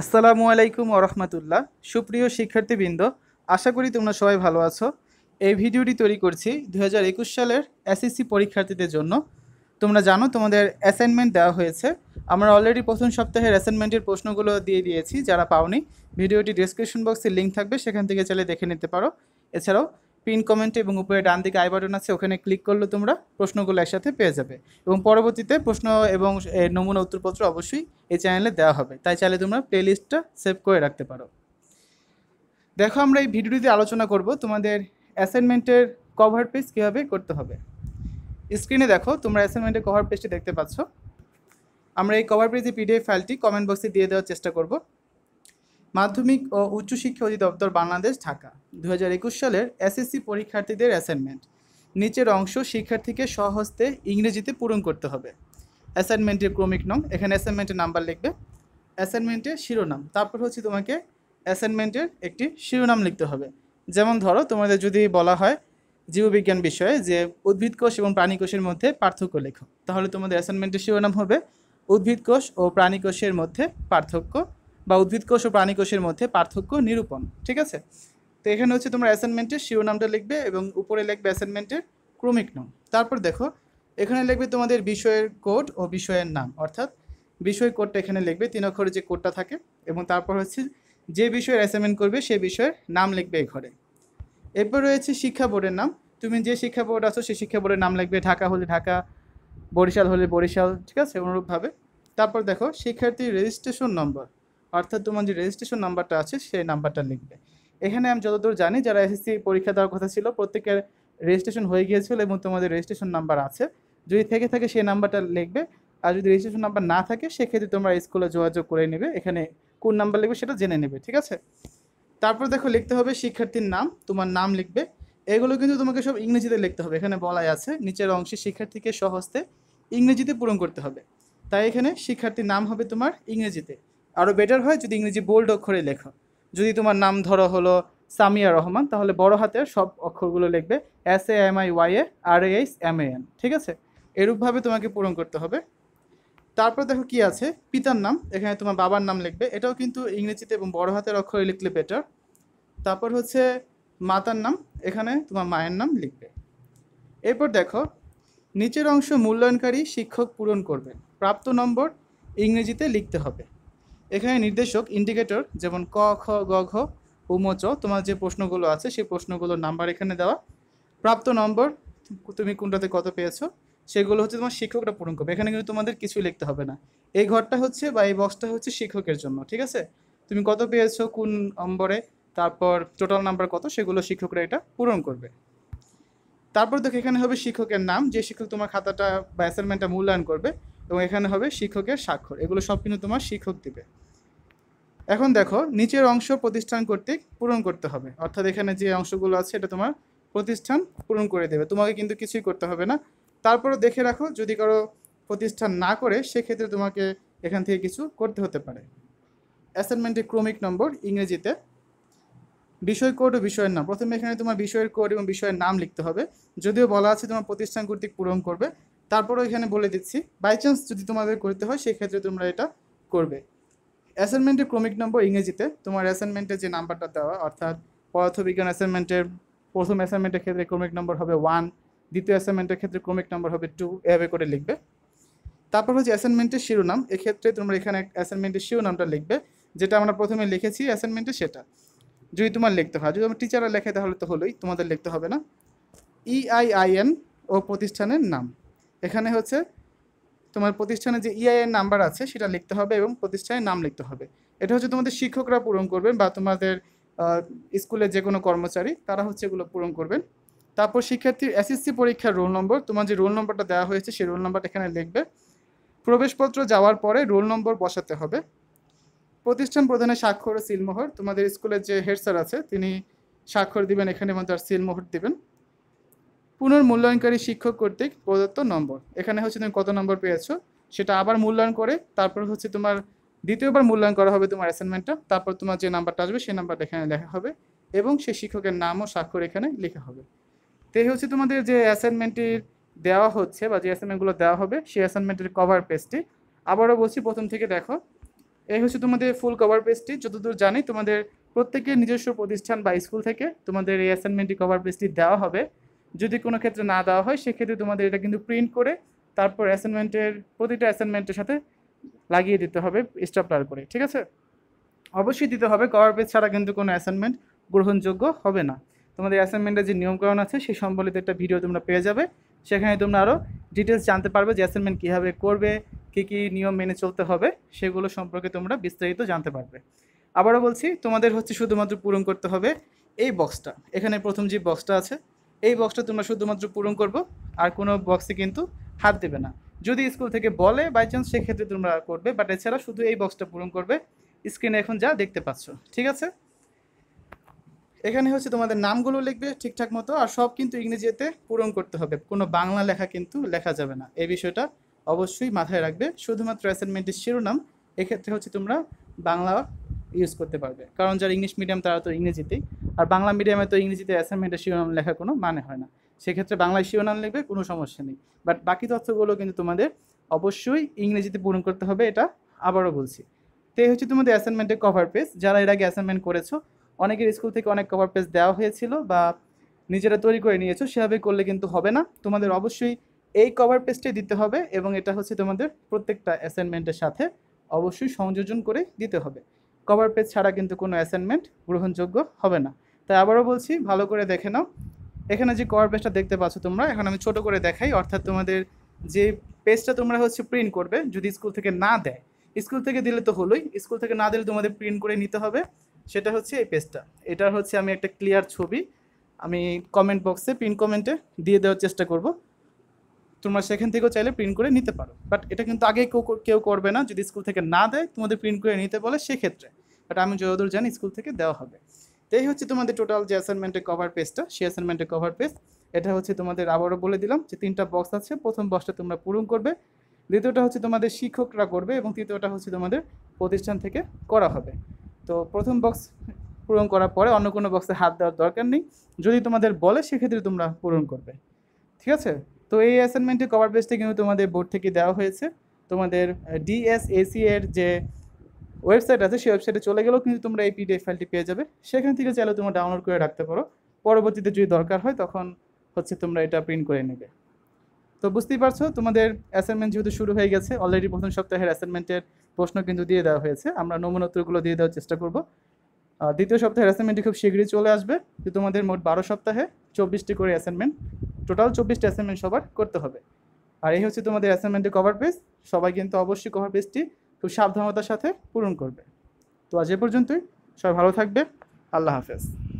আসসালামু আলাইকুম ওরহমতুল্লাহ সুপ্রিয় শিক্ষার্থীবৃন্দ আশা করি তোমরা সবাই ভালো আছো এই ভিডিওটি তৈরি করছি দু সালের এসএসসি পরীক্ষার্থীদের জন্য তোমরা জানো তোমাদের অ্যাসাইনমেন্ট দেওয়া হয়েছে আমরা অলরেডি প্রথম সপ্তাহের অ্যাসাইনমেন্টের প্রশ্নগুলো দিয়ে দিয়েছি যারা পাওনি ভিডিওটি ডিসক্রিপশন বক্সে লিঙ্ক থাকবে সেখান থেকে চাইলে দেখে নিতে পারো এছাড়াও পিন কমেন্ট এবং উপরে ডান দিকে আই বাটন আছে ওখানে ক্লিক করলে তোমরা প্রশ্নগুলো একসাথে পেয়ে যাবে এবং পরবর্তীতে প্রশ্ন এবং নমুনা উত্তরপত্র অবশ্যই এই চ্যানেলে দেওয়া হবে তাই চাইলে তোমরা প্লেলিস্টটা সেভ করে রাখতে পারো দেখো আমরা এই ভিডিওটিতে আলোচনা করব তোমাদের অ্যাসাইনমেন্টের কভার পেজ কীভাবে করতে হবে স্ক্রিনে দেখো তোমরা অ্যাসাইনমেন্টের কভার পেজটি দেখতে পাচ্ছ আমরা এই কভার পেজের পিডিএফ ফাইলটি কমেন্ট বক্সে দিয়ে দেওয়ার চেষ্টা করব মাধ্যমিক ও উচ্চশিক্ষা অধিদপ্তর বাংলাদেশ ঢাকা দু সালের এসএসসি পরীক্ষার্থীদের অ্যাসাইনমেন্ট নিচের অংশ শিক্ষার্থীকে সহস্তে ইংরেজিতে পূরণ করতে হবে অ্যাসাইনমেন্টের ক্রমিক নং এখানে অ্যাসাইনমেন্টের নাম্বার লিখবে অ্যাসাইনমেন্টের শিরোনাম তারপর হচ্ছে তোমাকে অ্যাসাইনমেন্টের একটি শিরোনাম লিখতে হবে যেমন ধরো তোমাদের যদি বলা হয় জীববিজ্ঞান বিষয়ে যে উদ্ভিদ কোষ এবং প্রাণী কোষের মধ্যে পার্থক্য লেখো তাহলে তোমাদের অ্যাসাইনমেন্টের শিরোনাম হবে উদ্ভিদ কোষ ও প্রাণী কোষের মধ্যে পার্থক্য বা উদ্ভিদ কোষ ও প্রাণী কোষের মধ্যে পার্থক্য নিরূপণ ঠিক আছে তো এখানে হচ্ছে তোমরা অ্যাসাইনমেন্টের শিরোনামটা লিখবে এবং উপরে লিখবে অ্যাসাইনমেন্টের ক্রমিক নাম তারপর দেখো এখানে লিখবে তোমাদের বিষয়ের কোড ও বিষয়ের নাম অর্থাৎ বিষয় কোডটা এখানে লিখবে তিন অক্ষরে যে কোডটা থাকে এবং তারপর হচ্ছে যে বিষয়ের অ্যাসাইনমেন্ট করবে সেই বিষয়ের নাম লিখবে এই ঘরে এরপর রয়েছে শিক্ষা বোর্ডের নাম তুমি যে শিক্ষা বোর্ড আছো সেই শিক্ষা বোর্ডের নাম লিখবে ঢাকা হলে ঢাকা বরিশাল হলে বরিশাল ঠিক আছে অনুরূপভাবে তারপর দেখো শিক্ষার্থীর রেজিস্ট্রেশন নম্বর অর্থাৎ তোমার যে রেজিস্ট্রেশন নাম্বারটা আছে সেই নাম্বারটা লিখবে এখানে আমি যতদূর জানি যারা এসএসসি পরীক্ষা দেওয়ার কথা ছিল প্রত্যেকের রেজিস্ট্রেশন হয়ে গিয়েছিল এবং তোমাদের রেজিস্ট্রেশন নাম্বার আছে যদি থেকে থাকে সেই নাম্বারটা লিখবে আর যদি রেজিস্ট্রেশন নাম্বার না থাকে সেক্ষেত্রে তোমরা স্কুলে যোগাযোগ করে নেবে এখানে কোন নাম্বার লিখবে সেটা জেনে নেবে ঠিক আছে তারপর দেখো লিখতে হবে শিক্ষার্থীর নাম তোমার নাম লিখবে এগুলো কিন্তু তোমাকে সব ইংরেজিতে লিখতে হবে এখানে বলাই আছে নিচের অংশে শিক্ষার্থীকে সহজতে ইংরেজিতে পূরণ করতে হবে তাই এখানে শিক্ষার্থীর নাম হবে তোমার ইংরেজিতে আরও বেটার হয় যদি ইংরেজি বোল্ড অক্ষরে লেখো যদি তোমার নাম ধরো হলো সামিয়া রহমান তাহলে বড় হাতের সব অক্ষরগুলো লিখবে S A M I Y A R H M A N ঠিক আছে এরূপভাবে তোমাকে পূরণ করতে হবে তারপর দেখো কি আছে পিতার নাম এখানে তোমার বাবার নাম লিখবে এটাও কিন্তু ইংরেজিতে এবং বড় হাতের অক্ষরে লিখলে বেটার তারপর হচ্ছে মাতার নাম এখানে তোমার মায়ের নাম লিখবে এরপর দেখো নিচের অংশ মূল্যায়নকারী শিক্ষক পূরণ করবেন প্রাপ্ত নম্বর ইংরেজিতে লিখতে হবে এখানে নির্দেশক ইন্ডিকেটর যেমন ক খ গ ঘ উমচ তোমার যে প্রশ্নগুলো আছে সেই প্রশ্নগুলোর নাম্বার এখানে দেওয়া প্রাপ্ত নম্বর তুমি কোনটাতে কত পেয়েছো সেগুলো হচ্ছে তোমার শিক্ষকরা পূরণ করবে এখানে কিন্তু তোমাদের কিছুই লিখতে হবে না এই ঘরটা হচ্ছে বা এই বক্সটা হচ্ছে শিক্ষকের জন্য ঠিক আছে তুমি কত পেয়েছো কোন নম্বরে তারপর টোটাল নাম্বার কত সেগুলো শিক্ষকরা এটা পূরণ করবে তারপর দেখো এখানে হবে শিক্ষকের নাম যে শিক্ষক তোমার খাতাটা বা অ্যাসাইনমেন্টটা মূল্যায়ন করবে এবং এখানে হবে শিক্ষকের স্বাক্ষর এগুলো সব কিন্তু তোমার শিক্ষক দিবে এখন দেখো নিচের অংশ প্রতিষ্ঠান কর্তৃক পূরণ করতে হবে অর্থাৎ এখানে যে অংশগুলো আছে এটা তোমার প্রতিষ্ঠান পূরণ করে দেবে তোমাকে কিন্তু কিছুই করতে হবে না তারপরে দেখে রাখো যদি কারো প্রতিষ্ঠান না করে সেক্ষেত্রে তোমাকে এখান থেকে কিছু করতে হতে পারে অ্যাসাইনমেন্টের ক্রমিক নম্বর ইংরেজিতে বিষয় কোড ও বিষয়ের নাম প্রথমে এখানে তোমার বিষয়ের কোড এবং বিষয়ের নাম লিখতে হবে যদিও বলা আছে তোমার প্রতিষ্ঠান কর্তৃক পূরণ করবে তারপরেও এখানে বলে দিচ্ছি বাই চান্স যদি তোমাদের করতে হয় সেক্ষেত্রে তোমরা এটা করবে অ্যাসাইনমেন্টের ক্রমিক নম্বর ইংরেজিতে তোমার অ্যাসাইনমেন্টের যে নাম্বারটা দেওয়া অর্থাৎ পদার্থবিজ্ঞান অ্যাসাইনমেন্টের প্রথম অ্যাসাইনমেন্টের ক্ষেত্রে ক্রমিক নম্বর হবে ওয়ান দ্বিতীয় অ্যাসাইনমেন্টের ক্ষেত্রে ক্রমিক নম্বর হবে টু এভাবে করে লিখবে তারপর হচ্ছে অ্যাসাইনমেন্টের শিরোনাম এক্ষেত্রে তোমরা এখানে অ্যাসাইনমেন্টের শিরোনামটা লিখবে যেটা আমরা প্রথমে লিখেছি অ্যাসাইনমেন্টে সেটা যদি তোমার লিখতে হয় যদি আমি টিচাররা লেখে তাহলে তো হলোই তোমাদের লিখতে হবে না ইআইআইএন e ও প্রতিষ্ঠানের নাম এখানে হচ্ছে তোমার প্রতিষ্ঠানে যে ইআইএন e নাম্বার আছে সেটা লিখতে হবে এবং প্রতিষ্ঠানের নাম লিখতে হবে এটা হচ্ছে তোমাদের শিক্ষকরা পূরণ করবেন বা তোমাদের স্কুলের যে কোনো কর্মচারী তারা হচ্ছে এগুলো পূরণ করবেন তারপর শিক্ষার্থীর এসএসসি পরীক্ষার রোল নম্বর তোমার যে রোল নম্বরটা দেওয়া হয়েছে সেই রোল নম্বরটা এখানে লিখবে প্রবেশপত্র যাওয়ার পরে রোল নম্বর বসাতে হবে প্রতিষ্ঠান প্রধানের স্বাক্ষর ও সিলমোহর তোমাদের স্কুলের যে হেড স্যার আছে তিনি স্বাক্ষর দিবেন এখানে এবং তার সিলমোহর দিবেন পুনর্মূল্যায়নকারী শিক্ষক কর্তৃক প্রদত্ত নম্বর এখানে হচ্ছে তুমি কত নম্বর পেয়েছো সেটা আবার মূল্যায়ন করে তারপর হচ্ছে তোমার দ্বিতীয়বার মূল্যায়ন করা হবে তোমার অ্যাসাইনমেন্টটা তারপর তোমার যে নাম্বারটা আসবে সেই নাম্বারটা এখানে লেখা হবে এবং সেই শিক্ষকের নাম ও স্বাক্ষর এখানে লেখা হবে তো এই হচ্ছে তোমাদের যে অ্যাসাইনমেন্টটির দেওয়া হচ্ছে বা যে অ্যাসাইনমেন্টগুলো দেওয়া হবে সেই অ্যাসাইনমেন্টের কভার পেজটি আবারও বলছি প্রথম থেকে দেখো এই হচ্ছে তোমাদের ফুল কভার পেজটি যতদূর জানি তোমাদের প্রত্যেকের নিজস্ব প্রতিষ্ঠান বা স্কুল থেকে তোমাদের এই অ্যাসাইনমেন্টটি কভার পেজটি দেওয়া হবে যদি কোনো ক্ষেত্রে না দেওয়া হয় সেক্ষেত্রে তোমাদের এটা কিন্তু প্রিন্ট করে তারপর অ্যাসাইনমেন্টের প্রতিটা অ্যাসাইনমেন্টের সাথে লাগিয়ে দিতে হবে স্টাপলার করে ঠিক আছে অবশ্যই দিতে হবে কভার পেজ ছাড়া কিন্তু কোনো অ্যাসাইনমেন্ট গ্রহণযোগ্য হবে না তোমাদের অ্যাসাইনমেন্টের যে নিয়মকরণ আছে সেই সম্বলিত একটা ভিডিও তোমরা পেয়ে যাবে সেখানে তোমরা আরও ডিটেলস জানতে পারবে যে অ্যাসাইনমেন্ট কীভাবে করবে কী কী নিয়ম মেনে চলতে হবে সেগুলো সম্পর্কে তোমরা বিস্তারিত জানতে পারবে আবারও বলছি তোমাদের হচ্ছে শুধুমাত্র পূরণ করতে হবে এই বক্সটা এখানে প্রথম যে বক্সটা আছে এই বক্সটা তোমরা শুধুমাত্র পূরণ করবো আর কোনো বক্সে কিন্তু হাত দেবে না যদি স্কুল থেকে বলে বাই চান্স সেক্ষেত্রে তোমরা করবে বাট এছাড়া শুধু এই বক্সটা পূরণ করবে স্ক্রিনে এখন যা দেখতে পাচ্ছ ঠিক আছে এখানে হচ্ছে তোমাদের নামগুলো লিখবে ঠিকঠাক মতো আর সব কিন্তু ইংরেজিতে পূরণ করতে হবে কোনো বাংলা লেখা কিন্তু লেখা যাবে না এই বিষয়টা অবশ্যই মাথায় রাখবে শুধুমাত্র অ্যাসাইনমেন্টের শিরোনাম এক্ষেত্রে হচ্ছে তোমরা বাংলা ইউজ করতে পারবে কারণ যারা ইংলিশ মিডিয়াম তারা তো ইংরেজিতেই আর বাংলা মিডিয়ামে তো ইংরেজিতে অ্যাসাইনমেন্টের শিরোনাম লেখা কোনো মানে হয় না সেক্ষেত্রে বাংলায় শিরোনাম লিখবে কোনো সমস্যা নেই বাট বাকি তথ্যগুলো কিন্তু তোমাদের অবশ্যই ইংরেজিতে পূরণ করতে হবে এটা আবারও বলছি তো এই হচ্ছে তোমাদের অ্যাসাইনমেন্টের কভার পেজ যারা এর আগে অ্যাসাইনমেন্ট করেছো অনেকের স্কুল থেকে অনেক কভার পেজ দেওয়া হয়েছিল বা নিজেরা তৈরি করে নিয়েছো সেভাবে করলে কিন্তু হবে না তোমাদের অবশ্যই এই কভার পেজটাই দিতে হবে এবং এটা হচ্ছে তোমাদের প্রত্যেকটা অ্যাসাইনমেন্টের সাথে অবশ্যই সংযোজন করে দিতে হবে কভার পেজ ছাড়া কিন্তু কোনো অ্যাসাইনমেন্ট গ্রহণযোগ্য হবে না তাই আবারও বলছি ভালো করে দেখে নাও এখানে যে কভার পেজটা দেখতে পাচ্ছ তোমরা এখন আমি ছোট করে দেখাই অর্থাৎ তোমাদের যে পেজটা তোমরা হচ্ছে প্রিন্ট করবে যদি স্কুল থেকে না দেয় স্কুল থেকে দিলে তো হলোই স্কুল থেকে না দিলে তোমাদের প্রিন্ট করে নিতে হবে সেটা হচ্ছে এই পেজটা এটার হচ্ছে আমি একটা ক্লিয়ার ছবি আমি কমেন্ট বক্সে প্রিন্ট কমেন্টে দিয়ে দেওয়ার চেষ্টা করব তোমরা সেখান থেকেও চাইলে প্রিন্ট করে নিতে পারো বাট এটা কিন্তু আগে কেউ কেউ করবে না যদি স্কুল থেকে না দেয় তোমাদের প্রিন্ট করে নিতে বলে সেক্ষেত্রে বাট আমি যতদূর জানি স্কুল থেকে দেওয়া হবে তো এই হচ্ছে তোমাদের টোটাল যে অ্যাসাইনমেন্টের কভার পেজটা সেই অ্যাসাইনমেন্টের কভার পেজ এটা হচ্ছে তোমাদের আবারও বলে দিলাম যে তিনটা বক্স আছে প্রথম বক্সটা তোমরা পূরণ করবে দ্বিতীয়টা হচ্ছে তোমাদের শিক্ষকরা করবে এবং তৃতীয়টা হচ্ছে তোমাদের প্রতিষ্ঠান থেকে করা হবে তো প্রথম বক্স পূরণ করার পরে অন্য কোনো বক্সে হাত দেওয়ার দরকার নেই যদি তোমাদের বলে সেক্ষেত্রে তোমরা পূরণ করবে ঠিক আছে তো এই অ্যাসাইনমেন্টের কভার পেজটা কিন্তু তোমাদের বোর্ড থেকে দেওয়া হয়েছে তোমাদের ডিএসএসি এর যে ওয়েবসাইট আছে সেই ওয়েবসাইটে চলে গেলেও কিন্তু তোমরা এই পিডিএফ ফাইলটি পেয়ে যাবে সেখান থেকে চাইলে তোমরা ডাউনলোড করে রাখতে পারো পরবর্তীতে যদি দরকার হয় তখন হচ্ছে তোমরা এটা প্রিন্ট করে নেবে তো বুঝতেই পারছো তোমাদের অ্যাসাইনমেন্ট যেহেতু শুরু হয়ে গেছে অলরেডি প্রথম সপ্তাহের অ্যাসাইনমেন্টের প্রশ্ন কিন্তু দিয়ে দেওয়া হয়েছে আমরা নমুনোত্তরগুলো দিয়ে দেওয়ার চেষ্টা করব দ্বিতীয় সপ্তাহের অ্যাসাইনমেন্টটি খুব শীঘ্রই চলে আসবে যে তোমাদের মোট বারো সপ্তাহে চব্বিশটি করে অ্যাসাইনমেন্ট টোটাল চব্বিশটা অ্যাসাইনমেন্ট সবার করতে হবে আর এই হচ্ছে তোমাদের অ্যাসাইনমেন্টের কভার পেজ সবাই কিন্তু অবশ্যই কভার পেজটি খুব সাবধানতার সাথে পূরণ করবে তো আজ এ পর্যন্তই সবাই ভালো থাকবে আল্লাহ হাফেজ